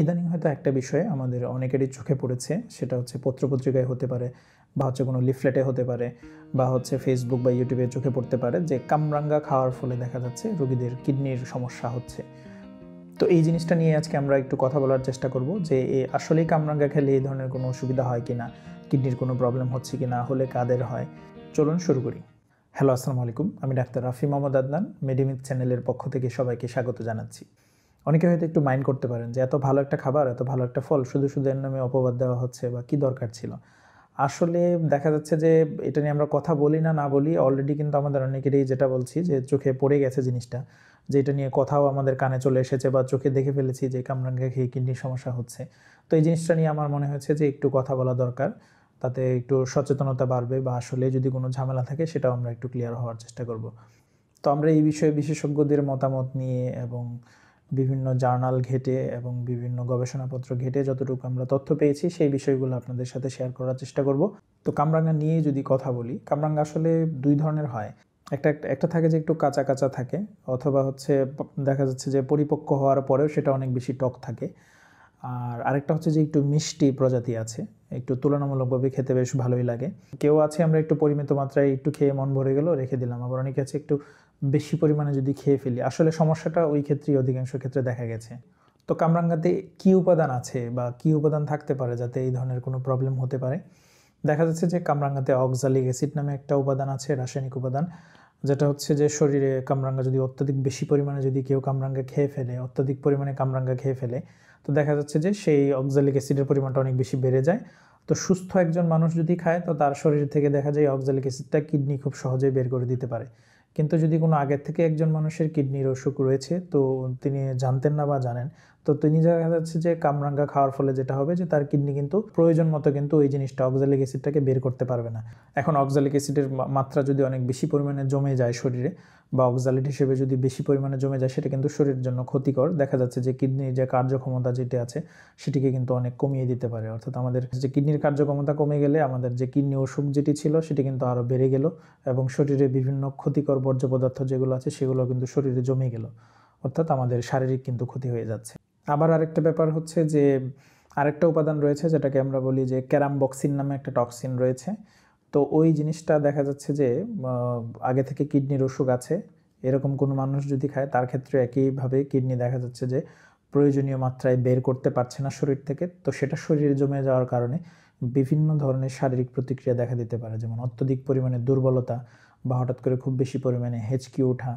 ইদানিং হয়তো একটা বিষয়ে আমাদের অনেকেরই চোখে পড়েছে সেটা হচ্ছে পত্রপত্রিকায় হতে পারে বা হচ্ছে কোনো লিফলেটে হতে পারে বা হচ্ছে ফেসবুক বা ইউটিউবে চোখে পড়তে পারে যে কামরাঙ্গা খাওয়ার ফলে দেখা যাচ্ছে রোগীদের কিডনির সমস্যা হচ্ছে তো এই জিনিসটা নিয়ে আজকে আমরা একটু কথা বলার চেষ্টা করব যে আসলেই কামরাঙ্গা খেলে এই ধরনের কোনো অসুবিধা হয় কি না কিডনির কোনো প্রবলেম হচ্ছে কি না হলে কাদের হয় চলুন শুরু করি হ্যালো আসসালামু আলাইকুম আমি ডাক্তার রাফি মোহাম্মদ আদনান মেডিমিক চ্যানেলের পক্ষ থেকে সবাইকে স্বাগত জানাচ্ছি অনেকে হয়তো একটু মাইন্ড করতে পারেন যে এত ভালো একটা খাবার এত ভালো একটা ফল শুধু শুধু এর নামে অপবাদ দেওয়া হচ্ছে বা কি দরকার ছিল আসলে দেখা যাচ্ছে যে এটা নিয়ে আমরা কথা বলি না না বলি অলরেডি কিন্তু আমাদের অনেকেরই যেটা বলছি যে চোখে পড়ে গেছে জিনিসটা যে এটা নিয়ে কথাও আমাদের কানে চলে এসেছে বা চোখে দেখে ফেলেছি যে কামরাঙ্গা খেয়ে কিডনির সমস্যা হচ্ছে তো এই জিনিসটা নিয়ে আমার মনে হয়েছে যে একটু কথা বলা দরকার তাতে একটু সচেতনতা বাড়বে বা আসলে যদি কোনো ঝামেলা থাকে সেটাও আমরা একটু ক্লিয়ার হওয়ার চেষ্টা করব তো আমরা এই বিষয়ে বিশেষজ্ঞদের মতামত নিয়ে এবং বিভিন্ন জার্নাল ঘেটে এবং বিভিন্ন গবেষণাপত্র ঘেটে যতটুকু আমরা তথ্য পেয়েছি সেই বিষয়গুলো আপনাদের সাথে শেয়ার করার চেষ্টা করব তো কামরাঙ্গা নিয়ে যদি কথা বলি কামরাঙ্গা আসলে দুই ধরনের হয় একটা একটা থাকে যে একটু কাঁচা কাঁচা থাকে অথবা হচ্ছে দেখা যাচ্ছে যে পরিপক্ক হওয়ার পরেও সেটা অনেক বেশি টক থাকে আর আরেকটা হচ্ছে যে একটু মিষ্টি প্রজাতি আছে একটু তুলনামূলকভাবে খেতে বেশ ভালোই লাগে কেউ আছে আমরা একটু পরিমিত মাত্রায় একটু খেয়ে মন ভরে গেল রেখে দিলাম আবার অনেকে আছে একটু বেশি পরিমাণে যদি খেয়ে ফেলি আসলে সমস্যাটা ওই ক্ষেত্রেই অধিকাংশ ক্ষেত্রে দেখা গেছে তো কামরাঙ্গাতে কি উপাদান আছে বা কি উপাদান থাকতে পারে যাতে এই ধরনের কোনো প্রবলেম হতে পারে দেখা যাচ্ছে যে কামরাঙ্গাতে অক্সালিক অ্যাসিড নামে একটা উপাদান আছে রাসায়নিক উপাদান যেটা হচ্ছে যে শরীরে কামরাঙ্গা যদি অত্যাধিক বেশি পরিমাণে যদি কেউ কামরাঙ্গা খেয়ে ফেলে অত্যাধিক পরিমাণে কামরাঙ্গা খেয়ে ফেলে তো দেখা যাচ্ছে যে সেই অক্সালিক অ্যাসিডের পরিমাণটা অনেক বেশি বেড়ে যায় তো সুস্থ একজন মানুষ যদি খায় তো তার শরীর থেকে দেখা যায় অক্সালিক অ্যাসিডটা কিডনি খুব সহজেই বের করে দিতে পারে কিন্তু যদি কোনো আগের থেকে একজন মানুষের কিডনির অসুখ রয়েছে তো তিনি জানতেন না বা জানেন তো তিনি দেখা যাচ্ছে যে কামরাঙ্গা খাওয়ার ফলে যেটা হবে যে তার কিডনি কিন্তু প্রয়োজন মতো কিন্তু ওই জিনিসটা অক্সালিক অ্যাসিডটাকে বের করতে পারবে না এখন অক্সালিক অ্যাসিডের মাত্রা যদি অনেক বেশি পরিমাণে জমে যায় শরীরে বা অক্সালিড হিসেবে যদি বেশি পরিমাণে জমে যায় সেটা কিন্তু শরীরের জন্য ক্ষতিকর দেখা যাচ্ছে যে কিডনির যে কার্যক্ষমতা যেটি আছে সেটিকে কিন্তু অনেক কমিয়ে দিতে পারে অর্থাৎ আমাদের যে কিডনির কার্যক্ষমতা কমে গেলে আমাদের যে কিডনি অসুখ যেটি ছিল সেটি কিন্তু আরও বেড়ে গেল এবং শরীরে বিভিন্ন ক্ষতিকর বর্জ্য পদার্থ যেগুলো আছে সেগুলো কিন্তু শরীরে জমে গেল অর্থাৎ আমাদের শারীরিক কিন্তু ক্ষতি হয়ে যাচ্ছে আবার আরেকটা ব্যাপার হচ্ছে যে আরেকটা উপাদান রয়েছে যেটাকে আমরা বলি যে ক্যারামবক্সিন নামে একটা টক্সিন রয়েছে তো ওই জিনিসটা দেখা যাচ্ছে যে আগে থেকে কিডনির অসুখ আছে এরকম কোনো মানুষ যদি খায় তার ক্ষেত্রে একইভাবে কিডনি দেখা যাচ্ছে যে প্রয়োজনীয় মাত্রায় বের করতে পারছে না শরীর থেকে তো সেটা শরীরে জমে যাওয়ার কারণে বিভিন্ন ধরনের শারীরিক প্রতিক্রিয়া দেখা দিতে পারে যেমন অত্যধিক পরিমাণে দুর্বলতা বা হঠাৎ করে খুব বেশি পরিমাণে হেঁচকি ওঠা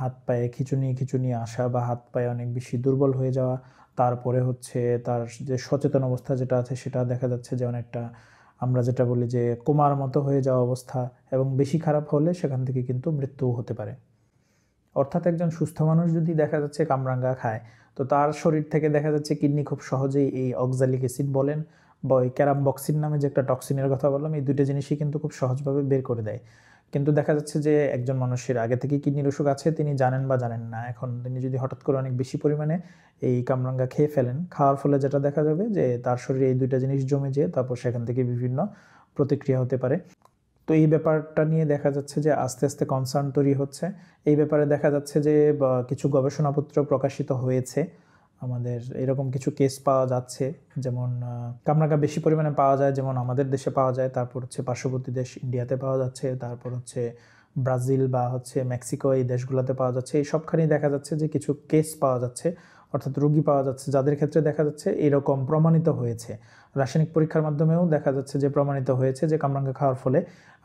হাত পায়ে খিচুনি খিচুনি আসা বা হাত পায়ে অনেক বেশি দুর্বল হয়ে যাওয়া তারপরে হচ্ছে তার যে সচেতন অবস্থা যেটা আছে সেটা দেখা যাচ্ছে যে অনেকটা আমরা যেটা বলি যে কোমার মতো হয়ে যাওয়া অবস্থা এবং বেশি খারাপ হলে সেখান থেকে কিন্তু মৃত্যুও হতে পারে অর্থাৎ একজন সুস্থ মানুষ যদি দেখা যাচ্ছে কামরাঙ্গা খায় তো তার শরীর থেকে দেখা যাচ্ছে কিডনি খুব সহজেই এই অক্সালিক অ্যাসিড বলেন বা ওই ক্যারামবক্সিন নামে যে একটা টক্সিনের কথা বললাম এই দুইটা জিনিসই কিন্তু খুব সহজভাবে বের করে দেয় কিন্তু দেখা যাচ্ছে যে একজন মানুষের আগে থেকে কিডনির অসুখ আছে তিনি জানেন বা জানেন না এখন তিনি যদি হঠাৎ করে অনেক বেশি পরিমাণে এই কামরাঙ্গা খেয়ে ফেলেন খাওয়ার ফলে যেটা দেখা যাবে যে তার শরীরে এই দুইটা জিনিস জমে যেয়ে তারপর সেখান থেকে বিভিন্ন প্রতিক্রিয়া হতে পারে তো এই ব্যাপারটা নিয়ে দেখা যাচ্ছে যে আস্তে আস্তে কনসার্ন তৈরি হচ্ছে এই ব্যাপারে দেখা যাচ্ছে যে কিছু গবেষণাপত্র প্রকাশিত হয়েছে আমাদের এরকম কিছু কেস পাওয়া যাচ্ছে যেমন কামরাঙ্গা বেশি পরিমাণে পাওয়া যায় যেমন আমাদের দেশে পাওয়া যায় তারপর হচ্ছে পার্শ্ববর্তী দেশ ইন্ডিয়াতে পাওয়া যাচ্ছে তারপর হচ্ছে ব্রাজিল বা হচ্ছে মেক্সিকো এই দেশগুলোতে পাওয়া যাচ্ছে এই সবখানেই দেখা যাচ্ছে যে কিছু কেস পাওয়া যাচ্ছে অর্থাৎ রোগী পাওয়া যাচ্ছে যাদের ক্ষেত্রে দেখা যাচ্ছে এরকম প্রমাণিত হয়েছে রাসায়নিক পরীক্ষার মাধ্যমেও দেখা যাচ্ছে যে প্রমাণিত হয়েছে যে কামরাঙ্গা খাওয়ার ফলে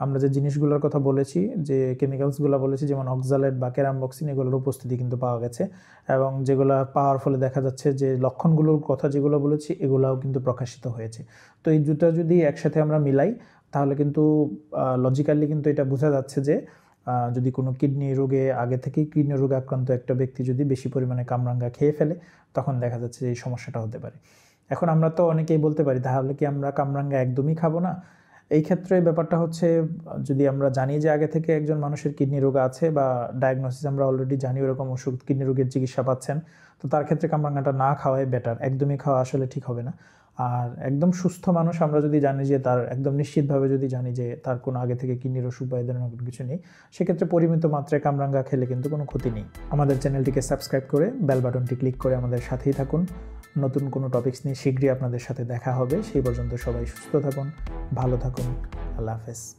আমরা যে জিনিসগুলোর কথা বলেছি যে কেমিক্যালসগুলো বলেছি যেমন অক্সালেট বা ক্যারামবক্সিন এগুলোর উপস্থিতি কিন্তু পাওয়া গেছে এবং যেগুলো পাওয়ার ফলে দেখা যাচ্ছে যে লক্ষণগুলোর কথা যেগুলো বলেছি এগুলাও কিন্তু প্রকাশিত হয়েছে তো এই দুটো যদি একসাথে আমরা মিলাই তাহলে কিন্তু লজিক্যালি কিন্তু এটা বোঝা যাচ্ছে যে যদি কোনো কিডনি রোগে আগে থেকেই কিডনি রোগে আক্রান্ত একটা ব্যক্তি যদি বেশি পরিমাণে কামরাঙ্গা খেয়ে ফেলে তখন দেখা যাচ্ছে যে এই সমস্যাটা হতে পারে এখন আমরা তো অনেকেই বলতে পারি তাহলে কি আমরা কামরাঙ্গা একদমই খাবো না এই ক্ষেত্রে ব্যাপারটা হচ্ছে যদি আমরা জানি যে আগে থেকে একজন মানুষের কিডনি রোগ আছে বা ডায়াগনোসিস আমরা অলরেডি জানি ওরকম ওষুধ কিডনি রোগের চিকিৎসা পাচ্ছেন তো তার ক্ষেত্রে কামরাঙ্গাটা না খাওয়াই বেটার একদমই খাওয়া আসলে ঠিক হবে না আর একদম সুস্থ মানুষ আমরা যদি জানি যে তার একদম নিশ্চিতভাবে যদি জানি যে তার কোনো আগে থেকে কিডনির ওষুধ বা এ ধরনের কোনো কিছু নেই সেক্ষেত্রে পরিমিত মাত্রায় কামরাঙ্গা খেলে কিন্তু কোনো ক্ষতি নেই আমাদের চ্যানেলটিকে সাবস্ক্রাইব করে বেল বাটনটি ক্লিক করে আমাদের সাথেই থাকুন নতুন কোনো টপিক্স নিয়ে শীঘ্রই আপনাদের সাথে দেখা হবে সেই পর্যন্ত সবাই সুস্থ থাকুন ভালো থাকুন আল্লাহ হাফেজ